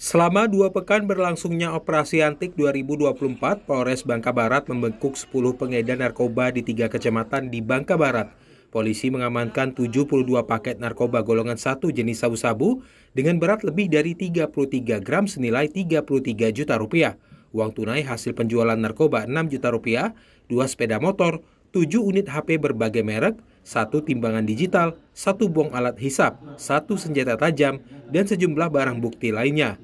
Selama dua pekan berlangsungnya operasi antik 2024, Polres Bangka Barat membekuk 10 pengedar narkoba di tiga kecamatan di Bangka Barat. Polisi mengamankan 72 paket narkoba golongan satu jenis sabu-sabu dengan berat lebih dari 33 gram senilai 33 juta rupiah. Uang tunai hasil penjualan narkoba 6 juta rupiah, dua sepeda motor, 7 unit HP berbagai merek, satu timbangan digital, satu bong alat hisap, satu senjata tajam, dan sejumlah barang bukti lainnya.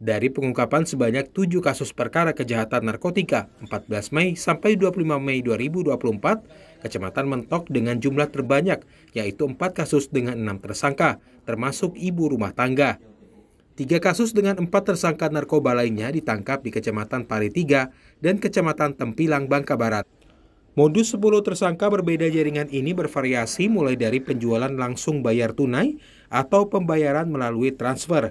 Dari pengungkapan sebanyak 7 kasus perkara kejahatan narkotika 14 Mei sampai 25 Mei 2024, kecamatan mentok dengan jumlah terbanyak, yaitu 4 kasus dengan 6 tersangka, termasuk ibu rumah tangga. Tiga kasus dengan empat tersangka narkoba lainnya ditangkap di Kecamatan Pari Tiga dan Kecamatan Tempilang, Bangka Barat. Modus 10 tersangka berbeda jaringan ini bervariasi mulai dari penjualan langsung bayar tunai atau pembayaran melalui transfer,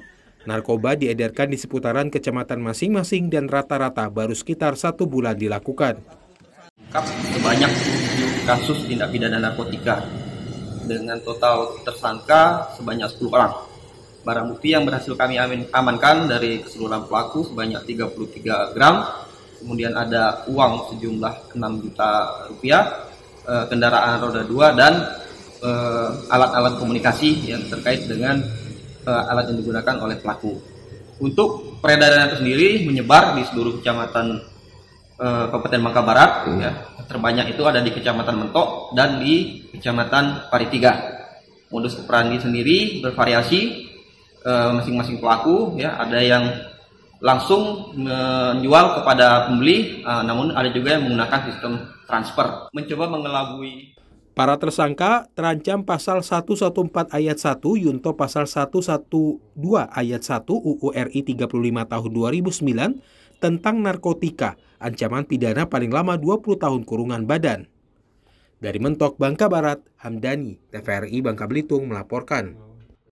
Narkoba diedarkan di seputaran kecamatan masing-masing dan rata-rata baru sekitar satu bulan dilakukan. Banyak kasus tindak pidana narkotika dengan total tersangka sebanyak 10 orang. Barang bukti yang berhasil kami amankan dari keseluruhan pelaku sebanyak 33 gram, kemudian ada uang sejumlah 6 juta rupiah, eh, kendaraan roda 2 dan eh, alat-alat komunikasi yang terkait dengan Eh, alat yang digunakan oleh pelaku. Untuk peredaran itu sendiri menyebar di seluruh kecamatan uh, Kabupaten Bangka Barat, hmm. ya. terbanyak itu ada di Kecamatan Mentok dan di Kecamatan Paritiga. Modus operandi sendiri bervariasi masing eh, masing-masing pelaku, ya ada yang langsung menjual kepada pembeli, uh, namun ada juga yang menggunakan sistem transfer, mencoba mengelabui Para tersangka terancam pasal 114 ayat 1 Yunto pasal 112 ayat 1 UU RI 35 tahun 2009 tentang narkotika, ancaman pidana paling lama 20 tahun kurungan badan. Dari Mentok Bangka Barat, Hamdani, TVRI Bangka Belitung melaporkan.